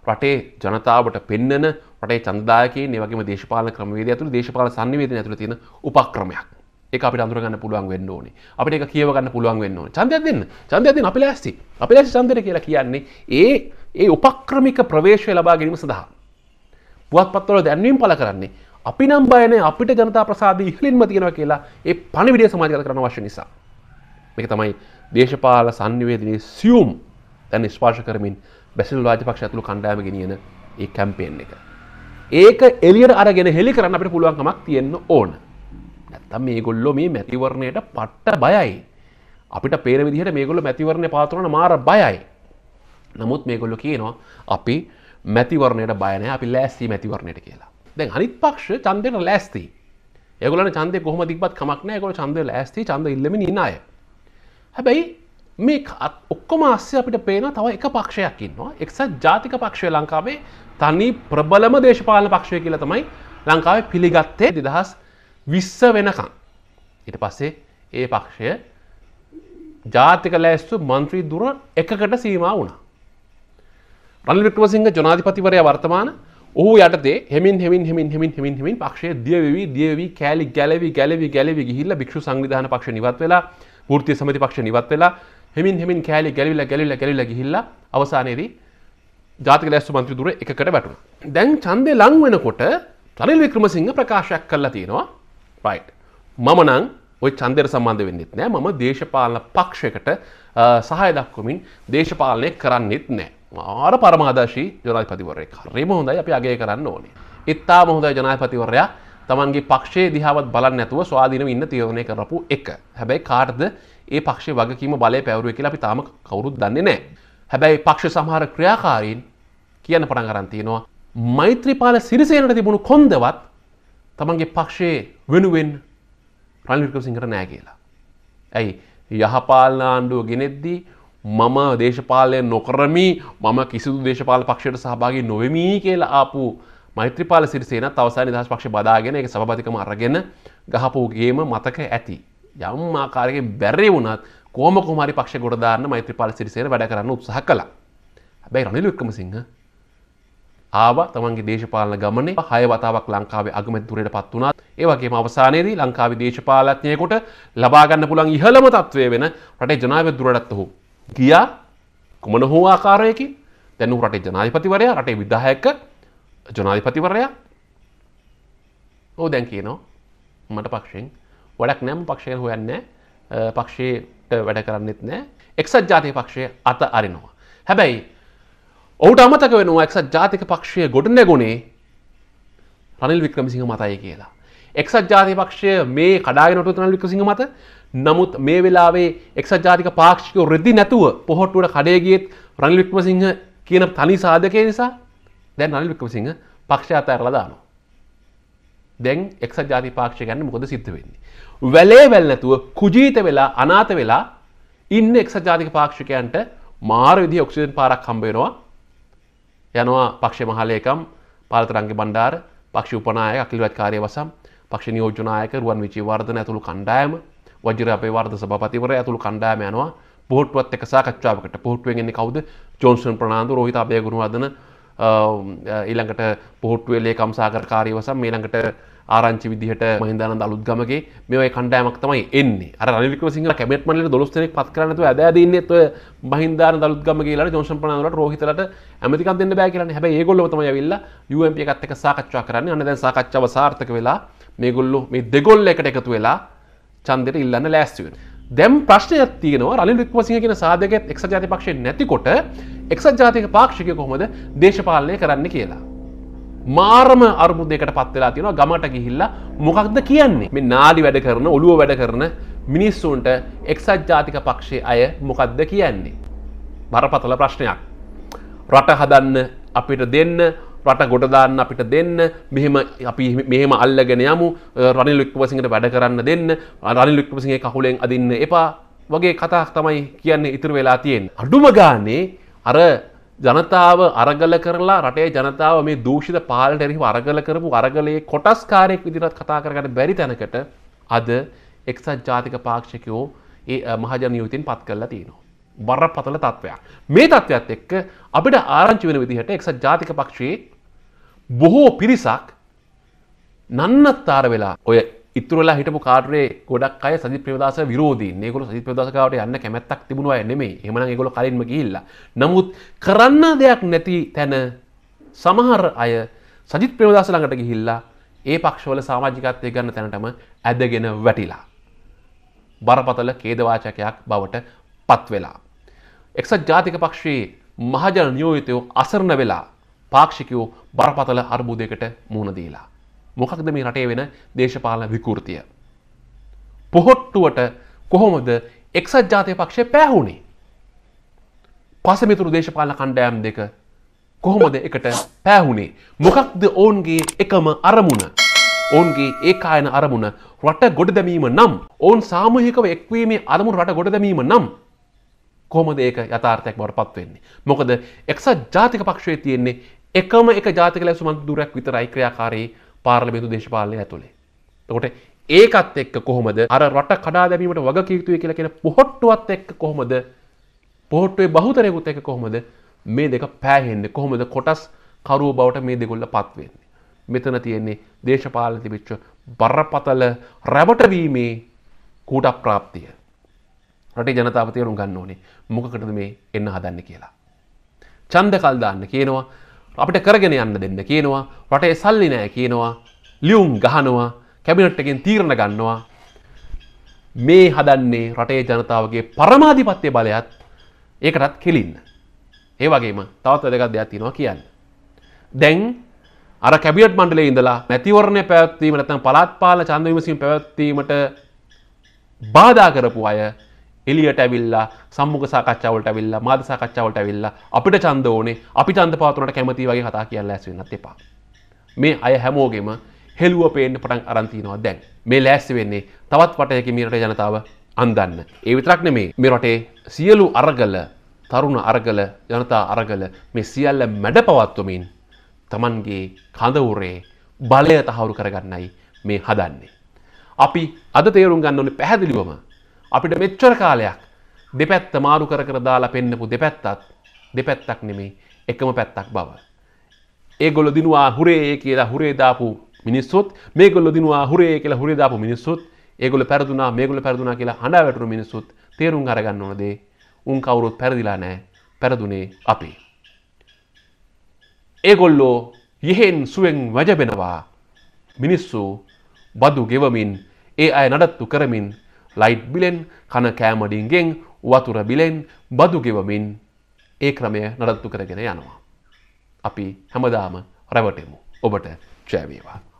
රටේ ජනතාවට පෙන්නන රටේ ඡන්දදායකයින් ඒ වගේම දේශපාලන ක්‍රමවේදය ඇතුළේ දේශපාලන සංනිවේදනය ඇතුළේ තියෙන උපක්‍රමයක්. ඒක අපිට අඳුරගන්න පුළුවන් වෙන්න ඕනේ. අපිට ඒක කියව ගන්න පුළුවන් වෙන්න ඕනේ. ඡන්දයක් දෙන්න. ඡන්දයක් දෙන්න අපි ලෑස්ති. අපි ලෑස්ති ඡන්දෙට කියලා කියන්නේ ඒ ඒ උපක්‍රමික ප්‍රවේශය ලබා ගැනීම සඳහා. පුවත්පත්වල දැන්වීම් පළ කරන්නේ අපි නම් බයනේ අපිට ජනතා ප්‍රසාදය ඉහලින්ම තියෙනවා කියලා ඒ පණිවිඩය සමාජගත කරන අවශ්‍ය නිසා. මේක තමයි දේශපාල සංනිවේදනයේ සියුම් දැන් ස්පර්ශ කරමින් බැසිල් රාජපක්ෂ ඇතුළු කණ්ඩායම ගෙනියන ඒ කැම්පේන් එක. ඒක එලියට අරගෙන හෙළි කරන්න අපිට පුළුවන්කමක් තියෙන්න ඕන. නැත්තම් මේගොල්ලෝ මේ මැතිවරණයට පට්ට බයයි. අපිට පේන විදිහට මේගොල්ලෝ මැතිවරණය පාත්‍රවන මාර බයයි. නමුත් මේගොල්ලො කියනවා අපි මැතිවරණයට බයනය අපි ලෑස්ති මැතිවරණයට කියලා දැන් අනිත් පක්ෂ චන්දයට ලෑස්ති ඒගොලන චන්දය කොහම දික්පත් කමක්න ගොල චන්දය ලෑස්ති චන්ද ඉල්ලම නිනාය හැබැයි මේ ඔක්කොම අස්්‍ය අපිට පේන තව එක පක්ෂයක් ඉන්නවා එක්සත් ජාතික පක්ෂය ලංකාවේ තනි ප්‍රබලම දේශපාලන පක්ෂය කියලා තමයි ලංකාවේ පිළිගත්තේ දෙදහස් විස්ස වෙනකං. ඉට පස්සේ ඒ පක්ෂය ජාතික ලෑස්තු මන්ත්‍රී දුර එකකට සීමා වුණා. රනිල් වික්‍රමසිංහ ජනාධිපතිවරයා වර්තමාන ඔහු යටතේ හෙමින් හෙමින් හෙමින් හෙමින් හෙමින් හෙමින් පක්ෂය දියවෙවි දියවෙවි කෑලි ගැලවි ගැලවි ගැලවි ගිහිල්ලා භික්ෂු සංවිධාන පක්ෂ නිවත් වෙලා වෘත්තීය සමිති පක්ෂ නිවත් වෙලා හෙමින් හෙමින් කෑලි ගැලවිලා ගැලවිලා ගැලවිලා ගිහිල්ලා අවසානයේදී ජාතික ලැස්තු മന്ത്രി දුර එකකට වැටුණා. දැන් ඡන්දේ ලං වෙනකොට රනිල් වික්‍රමසිංහ ප්‍රකාශයක් කරලා තියෙනවා රයිට් මම නම් ඔය ඡන්දයට සම්බන්ධ වෙන්නෙත් නෑ මම දේශපාලන පක්ෂයකට සහාය දක්වමින් දේශපාලනය කරන්නෙත් නෑ මාර පරමාදශී ජනාධපතිවරයෙක් හරිම හොඳයි අපි අගේ කරන්න ඕනේ. ඉත්තා මොහොදයි ජනාධපතිවරයා තමන්ගේ පක්ෂේ දිහාවත් බලන්න නැතුව ස්වාධීනව ඉන්න තීරණය කරපු එක. හැබැයි කාටද ඒ පක්ෂේ වගකීම බලය පැවරුවේ කියලා අපි තාම කවුරුත් දන්නේ නැහැ. හැබැයි පක්ෂ සමහර ක්‍රියාකාරීන් කියන්න පටන් ගන්න තියෙනවා මෛත්‍රීපාල සිරිසේනට තිබුණු කොන්දවත් තමන්ගේ පක්ෂයේ වෙනුවෙන් රනිල් වික්‍රමසිංහට නෑ කියලා. ඇයි යහපාලන ආණ්ඩුව ගෙනෙද්දී මම දේශපාලය නොකරමි මම කිසිදු දේශපාල පක්ෂයට සහභාගි නොවමී කියලා ආපු මෛත්‍රපාල සිරිසේන අවසාන නිදහස් පක්ෂ බදාගෙන එක සභපතිකම අරගෙන ගහපුගේම මතක ඇති. යම් ආකාරයෙන් බැරි වුණත් කෝම කුමාරි පක්ෂ ගොඩදාන්න මෛත්‍රපාල සිරිසේන වැඩ කරන්න උත්සාහ කළා. හැබැයි රනිල් වික්‍රමසිංහ ආව තමන්ගේ දේශපාලන ගමනේ හය වතාවක් ලංකාවේ අගමැතිතුරයට පත් වුණත් ඒ වගේම අවසානයේදී ලංකාවේ දේශපාලඥයෙකුට ලබා ගන්න පුළුවන් ඉහළම තත්ත්වය වෙන රටේ ජනාධිපති දුරටත් ඔහු ගියා කුමන හෝ ආකාරයකින් දැනු රටේ ජනාධිපතිවරයා රටේ විදායක ජනාධිපතිවරයා ඕ දැන් කියනවා මට පක්ෂෙන් වැඩක් නෑම පක්ෂය හොයන්න පක්ෂයට වැඩ කරන්නෙත් නෑ එක්සත් ජාතික පක්ෂය අත අරිනවා. හැබැයි ඔහුට අමතක වෙනවා එක්සත් ජාතික පක්ෂය ගොඩ නැගුණේ රනිල් වික්‍රමසිංහ මතයි කියලා. එක්සත් ජාතිපක්ෂය මේ කඩාගෙනට තන ලිකසිංහ මත නමුත් මේ වෙලාවේ එක්සත් ජාතික පාක්ෂිකෝ රෙදි නැතුව පොහොට්ටුවට කඩේගියත් රනිල් වික්‍රමසිංහ කියන තනි සාධකය නිසා දැන් රනිල් වික්‍රමසිංහ පක්ෂය අතහැරලා දානවා. දැන් එක්සත් ජාති පාක්ෂය ගැන මොකද සිද්ධ වෙන්නේ. වැලේ වැල් නැතුව කුජීත වෙලා අනාත වෙලා ඉන්න එක්සත් ජාතික පාක්ෂිකයන්ට මාර විදි ඔක්සිජන් පාරක් හම්බේෙනවා යනවා පක්ෂ මහලයකම් පාලතරංගි බණ්ඩාර පක්ෂ උපනාය අකිල්වත් කාරය වසම් පක්ෂ නියෝජනායක රුවන් විචිවර්ධන ඇතුළු කණ්ඩායම වජිර අපේවර්ධ සභාපතිවර ඇතුළු කණ්ඩායම යනවා පොහොට්ටුවත් එක සාකච්ඡාවකට පොහොට්ටුවෙන් එන්නේ කවුද ජෝන්සන් ප්‍රනාන්දු රෝහිත අබේගුණවර්ධන ඊළඟට පොහොට්ටුවේ ලේකම් සාගරකාරීව සහ ඊළඟට ආරංචි විදිහට මහින්දානන්ද අලුත්ගමගේ මේ ඔය කණ්ඩායමක් තමයි එන්නේ. අර රනිල් වික්‍රමසිංහ කැබිනට් මණ්ඩලයේ 12 දෙනෙක් පත් කරලා නැතුව ඇදලා දින්නෙත් ඔය මහින්දානන්ද අලුත්ගමගේ ඊළඟ ජොන්සන් ප්‍රනාන්දුලට රෝහිතලට ඇමතිකම් දෙන්න බෑ කියලානේ. හැබැයි ඒගොල්ලෝ තමයි ඇවිල්ලා UMP එකත් එක්ක සාකච්ඡා කරන්නේ. අන්න දැන් සාකච්ඡාව සාර්ථක වෙලා මේගොල්ලු මේ දෙගොල් එකට එකතු වෙලා චන්දෙට ඉල්ලන්න ලෑස්තිවෙන. දැම් ප්‍රශ්නයක් තියනවා රනිල් වික්මසිහ කියෙන සාධකත් එක්ස ජාති පක්ෂය නැතිකොට එක්සත් ජාතික පාක්ෂික කොහොමද දේශපාලනය කරන්න කියලා. මාර්ම අර්බුදයකට පත්වෙලා තියෙන ගමට ගිහිල්ලා මොකක්ද කියන්නේ මේ නාඩි වැඩ කරන ඔළුව වැඩ කරන මිනිස්සුන්ට එක්සත් ජාතික පක්ෂය අය මොකක්ද කියන්නේ. බරපතල ප්‍රශ්නයක්. රට හදන්න අපිට දෙන්න රට ගොඩදාන්න අපිට දෙන්න මෙහෙම අපි මෙහෙම අල්ලගෙන යමු රනිල් වික්‍රමසිංහට වැඩ කරන්න දෙන්න රනිල් වික්‍රමසිංහේ කකුලෙන් අදින්න එපා වගේ කතා තමයි කියන්නේ ඉතුරු වෙලා තියෙන්නේ. අඩුම ගානේ අර ජනතාව අරගල කරලා රටේ ජනතාව මේ දූෂිත පාලට එරෙහිව අරගල කරපු අරගලයේ කොටස්කාරයෙක් විදිහට කතා කරගන්න බැරි තැනකට අද එක්සත් ජාතික පාක්ෂිකයෝ ඒ මහජන නියුතින් පත් කරලා තියෙනවා. බරපතල තත්ත්වයක්. මේ තත්ත්වයක් එක්ක අපිට ආරංචි වෙන විදිහට එක්සත් ජාතික පක්ෂයේ බොහෝ පිරිසක් නන්නත්තාර වෙලා ඔය ඉතුරලා හිටපු කාරේ ගොඩක් අය සජි ප්‍රවදස විරෝධී ඒකොල සජි ප්‍රදසකාවට යන්න කැමැත්තක් තිබුණවා නෙමේ එමන ඒගොල කලින්ම ගිල්ල නමුත් කරන්න දෙයක් නැති තැන සමහර අය සජිත් ප්‍රවදස ළඟට ගිහිල්ලා ඒ පක්ෂවල සාමාජිකත්වය ගන්න තැනටම ඇදගෙන වැටිලා. බරපතල කේදවාචකයක් බවට පත්වෙලා. එක්සත් ජාතික පක්ෂයේ මහජන නියෝයතයෝ අසරණ වෙලා පාක්ෂිකයෝ බරපතල අර්බුදයකට මුහුණ දීලා. මොකක්ද මේ රටේ වෙන දේශපාලන විකෘතිය. පොහොට්ටුවට කොහොමද එක්සත් ජාතික පක්ෂය පෑහුණේ? පසමිතුරු දේශපාලන කණ්ඩායම් දෙක කොහොමද එකට පෑහුණේ? මොකක්ද ඔවුන්ගේ එකම අරමුණ? ඔවුන්ගේ ඒකායන අරමුණ රට ගොඩදැමීම නම් ඔවුන් සාමූහිකව එක්වීමේ අරමුණ රට ගොඩදැමීම නම් කොහොමද ඒක යථාර්ථයක් බවට පත්වෙන්නේ. මොකද එක්සත් ජාතික පක්ෂයේ තියෙන්නේ එකම එක ජාතික ලැබ සුමන්ත දුරක් විතරයි ක්‍රියාකාරී පාර්ලිමේන්තු දේශපාලනය ඇතුලේ. එතකොට ඒකත් එක්ක කොහොමද අර රට කඩා දැමීමට වග කිය යුතුයි කියලා කියන පොහොට්ටුවත් එක්ක කොහොමද පොහොට්ටුවේ බහුතරයෙකුත් එක්ක කොහොමද මේ දෙක පෑහෙන්නේ කොහොමද කොටස් කරුව බවට මේ දෙකොල්ල පත් වෙන්නේ. මෙතන තියෙන්නේ දේශපාලන තිබිච්ච බරපතල රැවටවීමේ කූට ප්‍රාප්තිය. රටේ ජනතාව තේරුම් ගන්න ඕනේ මොකකටද මේ එන්න හදන්න කියලා. ඡන්ද කල් දාන්න කියනවා අපිට කරගෙන යන්න දෙන්න කියනවා රටේ සල්ලි නෑ කියනවා ලියුම් ගහනවා කැබිනට් එකෙන් තීරණ ගන්නවා මේ හදන්නේ රටේ ජනතාවගේ පරමාධිපත්‍ය බලයත් ඒකටත් කෙලින්න ඒ වගේම තවත් වැදගත් දෙයක් තියෙනවා කියන්න දැන් අර කැබිනට් මණ්ඩලයේ ඉඳලා මැතිවරණය පැවැත්වීම නැත්නම් පළාත් පාලන ඡන්ද විමසීම පැවැත්වීමට බාධා කරපු අය එලියට ඇවිල්ලා සම්මුඛ සාකච්ඡාවලට ඇවිල්ලා මාධ්‍ය සාකච්ඡාවලට ඇවිල්ලා අපිට ඡන්ද ඕනේ අපි ඡන්ද පවත්වනට කැමතියි වගේ කතා කියන්න ලෑස්ති වෙන්නත් එපා. මේ අය හැමෝගෙම හෙළුව පේන්න පටන් අරන් තිනවා දැන්. මේ ලෑස්ති වෙන්නේ තවත් වටයක මේ රටේ ජනතාව අන්දන්න. ඒ විතරක් නෙමේ මේ රටේ සියලු අරගල තරුණ අරගල ජනතා අරගල මේ සියල්ල මැඩ පවත්වමින් Tamanගේ කඳවුරේ බලය තහවුරු කරගන්නයි මේ හදන්නේ. අපි අද තේරුම් ගන්න ඕනේ පැහැදිලිවම අපිට මෙච්චර කාලයක් දෙපැත්ත මාරු කර කර දාලා පෙන්නපු දෙපැත්තත් දෙපැත්තක් නෙමේ එකම පැත්තක් බව. ඒගොල්ල දිනවා හුරේ කියලා හුරේ දාපු මිනිස්සුත් මේගොල්ල දිනවා හුරේ කියලා හුරේ දාපු මිනිස්සුත් ඒගොල්ල පැරදුනා මේගොල්ල පැරදුනා කියලා හඬා වැටුණු මිනිස්සුත් තේරුම් අරගන්න ඕන දේ උන් කවුරුත් පැරදිලා නෑ පැරදුනේ අපි. ඒගොල්ලෝ යෙහෙන් සුවෙන් වැජබෙනවා මිනිස්සු බදු ගෙවමින් ඒ අය නඩත්තු කරමින් ලයිට් බිලෙන් කන කෑමඩින්ගෙන් වතුර බිලෙන් බදුගෙවමින් ඒ ක්‍රමය නඩත්තු කරගෙන යනවා. අපි හැමදාම රැවටෙමු ඔබට ජෑවේවා.